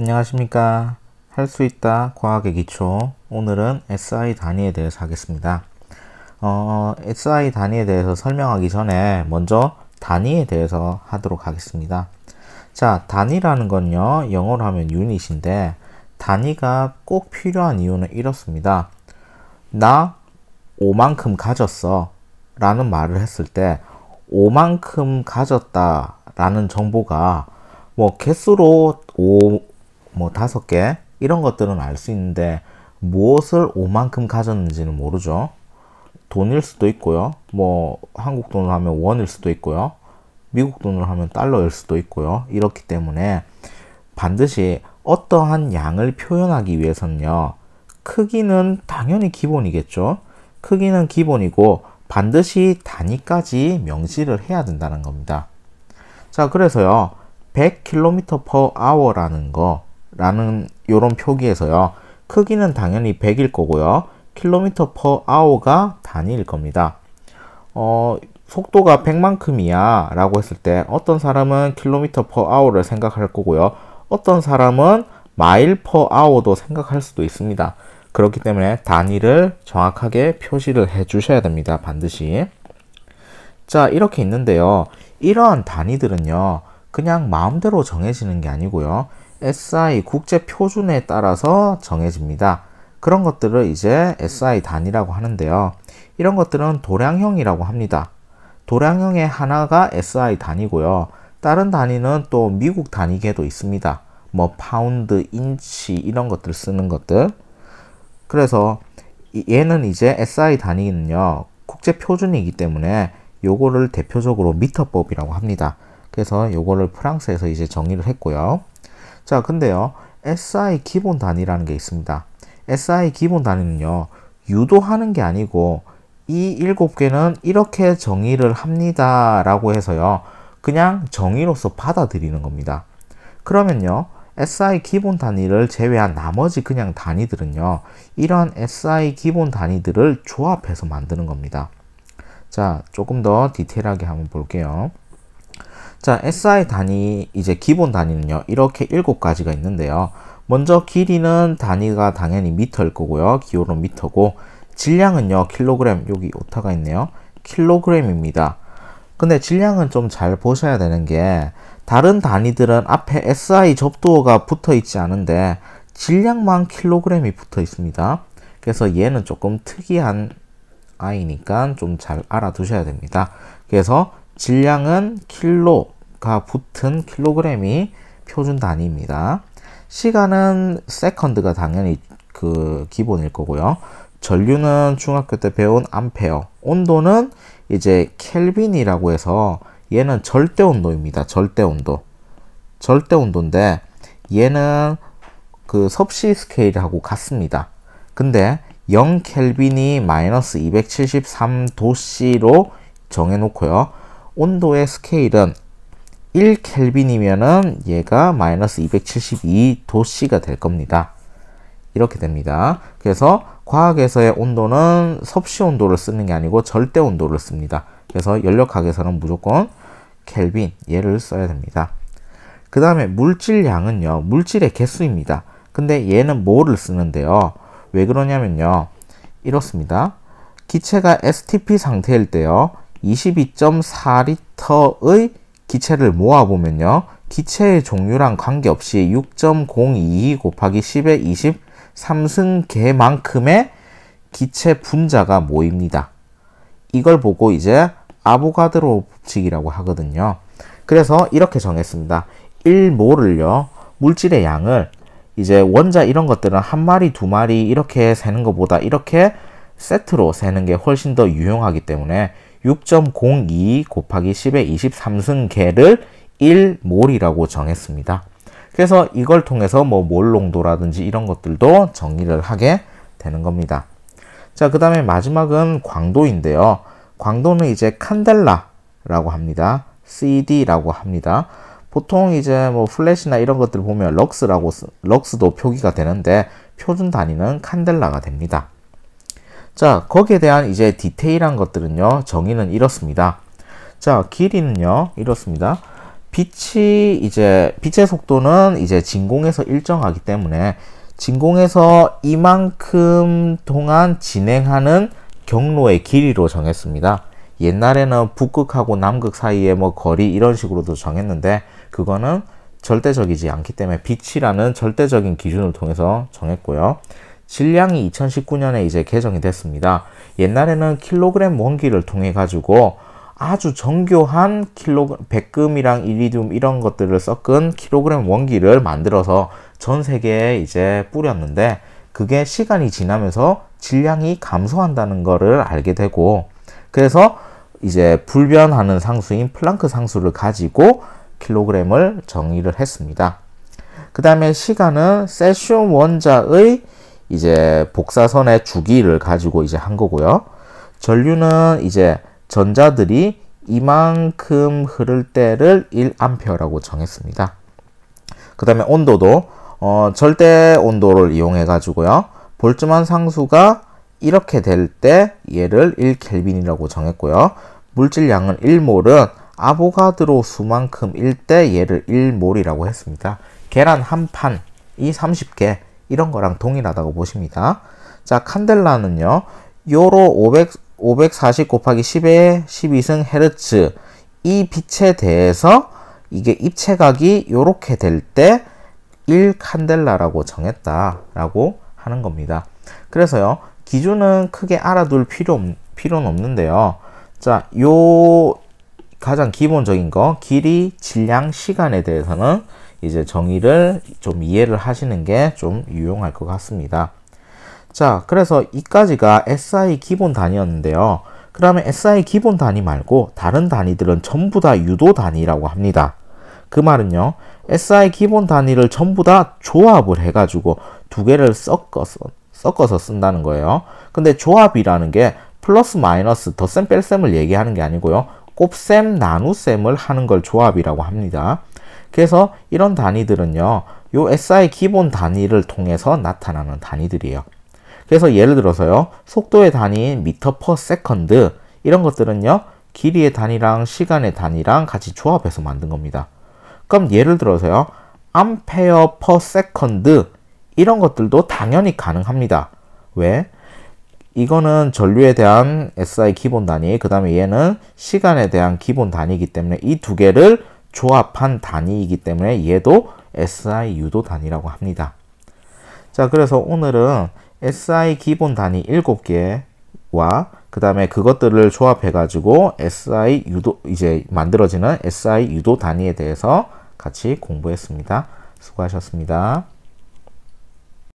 안녕하십니까 할 수 있다 과학의 기초 오늘은 SI 단위에 대해서 하겠습니다 어, SI 단위에 대해서 설명하기 전에 먼저 단위에 대해서 하도록 하겠습니다 자 단위라는 건요 영어로 하면 유닛인데 단위가 꼭 필요한 이유는 이렇습니다 나 5만큼 가졌어 라는 말을 했을 때 5만큼 가졌다 라는 정보가 뭐 개수로 5, 뭐 다섯 개 이런 것들은 알 수 있는데 무엇을 5만큼 가졌는지는 모르죠. 돈일 수도 있고요. 뭐 한국 돈으로 하면 원일 수도 있고요. 미국 돈으로 하면 달러일 수도 있고요. 이렇기 때문에 반드시 어떠한 양을 표현하기 위해서는요. 크기는 당연히 기본이겠죠. 크기는 기본이고 반드시 단위까지 명시를 해야 된다는 겁니다. 자, 그래서요. 100km per hour라는 거 라는 요런 표기에서요. 크기는 당연히 100일 거고요. 킬로미터 퍼 아워가 단위일 겁니다. 어, 속도가 100만큼이야 라고 했을 때 어떤 사람은 킬로미터 퍼 아워를 생각할 거고요. 어떤 사람은 마일 퍼 아워도 생각할 수도 있습니다. 그렇기 때문에 단위를 정확하게 표시를 해 주셔야 됩니다. 반드시. 자, 이렇게 있는데요. 이러한 단위들은요. 그냥 마음대로 정해지는 게 아니고요. SI 국제 표준에 따라서 정해집니다. 그런 것들을 이제 SI 단위라고 하는데요. 이런 것들은 도량형이라고 합니다. 도량형의 하나가 SI 단위고요. 다른 단위는 또 미국 단위계도 있습니다. 뭐 파운드, 인치 이런 것들 쓰는 것들. 그래서 얘는 이제 SI 단위는요. 국제 표준이기 때문에 요거를 대표적으로 미터법이라고 합니다. 그래서 요거를 프랑스에서 이제 정의를 했고요. 자, 근데요. SI 기본 단위라는 게 있습니다. SI 기본 단위는요. 유도하는 게 아니고 이 일곱 개는 이렇게 정의를 합니다. 라고 해서요. 그냥 정의로서 받아들이는 겁니다. 그러면요. SI 기본 단위를 제외한 나머지 그냥 단위들은요. 이런 SI 기본 단위들을 조합해서 만드는 겁니다. 자, 조금 더 디테일하게 한번 볼게요. 자, SI 단위, 이제 기본 단위는요, 이렇게 일곱 가지가 있는데요. 먼저 길이는 단위가 당연히 미터일 거고요. 기호로 미터고, 질량은요, 킬로그램, 여기 오타가 있네요. 킬로그램입니다. 근데 질량은 좀 잘 보셔야 되는 게, 다른 단위들은 앞에 SI 접두어가 붙어 있지 않은데, 질량만 킬로그램이 붙어 있습니다. 그래서 얘는 조금 특이한 아이니까 좀 잘 알아두셔야 됩니다. 그래서 질량은 킬로가 붙은 킬로그램이 표준 단위입니다. 시간은 세컨드가 당연히 그 기본일 거고요. 전류는 중학교 때 배운 암페어, 온도는 이제 켈빈이라고 해서 얘는 절대 온도입니다. 절대 온도. 절대 온도인데 얘는 그 섭씨 스케일하고 같습니다. 근데 0 켈빈이 마이너스 273도씨로 정해놓고요. 온도의 스케일은 1켈빈이면은 얘가 마이너스 272도씨가 될 겁니다. 이렇게 됩니다. 그래서 과학에서의 온도는 섭씨 온도를 쓰는 게 아니고 절대 온도를 씁니다. 그래서 연력학에서는 무조건 켈빈 얘를 써야 됩니다. 그 다음에 물질량은요. 물질의 개수입니다. 근데 얘는 뭐를 쓰는데요. 왜 그러냐면요. 이렇습니다. 기체가 STP 상태일 때요. 22.4리터의 기체를 모아보면요. 기체의 종류랑 관계없이 6 0 2 곱하기 1 0에20 삼승계만큼의 기체 분자가 모입니다. 이걸 보고 이제 아보가드로 법칙이라고 하거든요. 그래서 이렇게 정했습니다. 1몰을요. 물질의 양을 이제 원자 이런 것들은 한 마리, 두 마리 이렇게 세는 것보다 이렇게 세트로 세는 게 훨씬 더 유용하기 때문에 6.02 곱하기 10의 23승계를 1몰이라고 정했습니다. 그래서 이걸 통해서 뭐 몰농도라든지 이런 것들도 정리를 하게 되는 겁니다. 자, 그 다음에 마지막은 광도인데요. 광도는 이제 칸델라라고 합니다. CD라고 합니다. 보통 이제 뭐 플래시나 이런 것들 보면 럭스라고 럭스도 표기가 되는데 표준 단위는 칸델라가 됩니다. 자, 거기에 대한 이제 디테일한 것들은요, 정의는 이렇습니다. 자, 길이는요, 이렇습니다. 빛이 이제, 빛의 속도는 이제 진공에서 일정하기 때문에 진공에서 이만큼 동안 진행하는 경로의 길이로 정했습니다. 옛날에는 북극하고 남극 사이의 뭐 거리 이런 식으로도 정했는데 그거는 절대적이지 않기 때문에 빛이라는 절대적인 기준을 통해서 정했고요. 질량이 2019년에 이제 개정이 됐습니다. 옛날에는 킬로그램 원기를 통해 가지고 아주 정교한 킬로 그램 백금이랑 이리듐 이런 것들을 섞은 킬로그램 원기를 만들어서 전 세계에 이제 뿌렸는데 그게 시간이 지나면서 질량이 감소한다는 것을 알게 되고 그래서 이제 불변하는 상수인 플랑크 상수를 가지고 킬로그램을 정의를 했습니다. 그 다음에 시간은 세슘 원자의 이제 복사선의 주기를 가지고 이제 한 거고요. 전류는 이제 전자들이 이만큼 흐를 때를 1A라고 정했습니다. 그 다음에 온도도 어, 절대 온도를 이용해 가지고요. 볼츠만 상수가 이렇게 될 때 얘를 1켈빈이라고 정했고요. 물질량은 1몰은 아보가드로 수만큼일 때 얘를 1몰이라고 했습니다. 계란 한 판 이 30개, 이런 거랑 동일하다고 보십니다. 자, 칸델라는요. 요로 500, 540 곱하기 10의 12승 헤르츠 이 빛에 대해서 이게 입체각이 요렇게될 때 1칸델라라고 정했다라고 하는 겁니다. 그래서요. 기준은 크게 알아둘 필요 필요는 없는데요. 자, 요 가장 기본적인 거 길이, 질량, 시간에 대해서는 이제 정의를 좀 이해를 하시는 게 좀 유용할 것 같습니다. 자, 그래서 이까지가 SI 기본 단위였는데요. 그러면 SI 기본 단위 말고 다른 단위들은 전부 다 유도 단위라고 합니다. 그 말은요. SI 기본 단위를 전부 다 조합을 해가지고 두 개를 섞어서, 섞어서 쓴다는 거예요. 근데 조합이라는 게 플러스 마이너스 덧셈 뺄셈을 얘기하는 게 아니고요. 곱셈 나누셈을 하는 걸 조합이라고 합니다. 그래서 이런 단위들은요. 요 SI 기본 단위를 통해서 나타나는 단위들이에요. 그래서 예를 들어서요. 속도의 단위인 미터 퍼 세컨드 이런 것들은요. 길이의 단위랑 시간의 단위랑 같이 조합해서 만든 겁니다. 그럼 예를 들어서요. 암페어 퍼 세컨드 이런 것들도 당연히 가능합니다. 왜? 이거는 전류에 대한 SI 기본 단위, 그 다음에 얘는 시간에 대한 기본 단위이기 때문에 이 두 개를 조합한 단위이기 때문에 얘도 s i 유도 단위라고 합니다. 자, 그래서 오늘은 SI 기본 단위 7개와 그 다음에 그것들을 조합해가지고 SI 유도, 이제 만들어지는 SI 유도 단위에 대해서 같이 공부했습니다. 수고하셨습니다.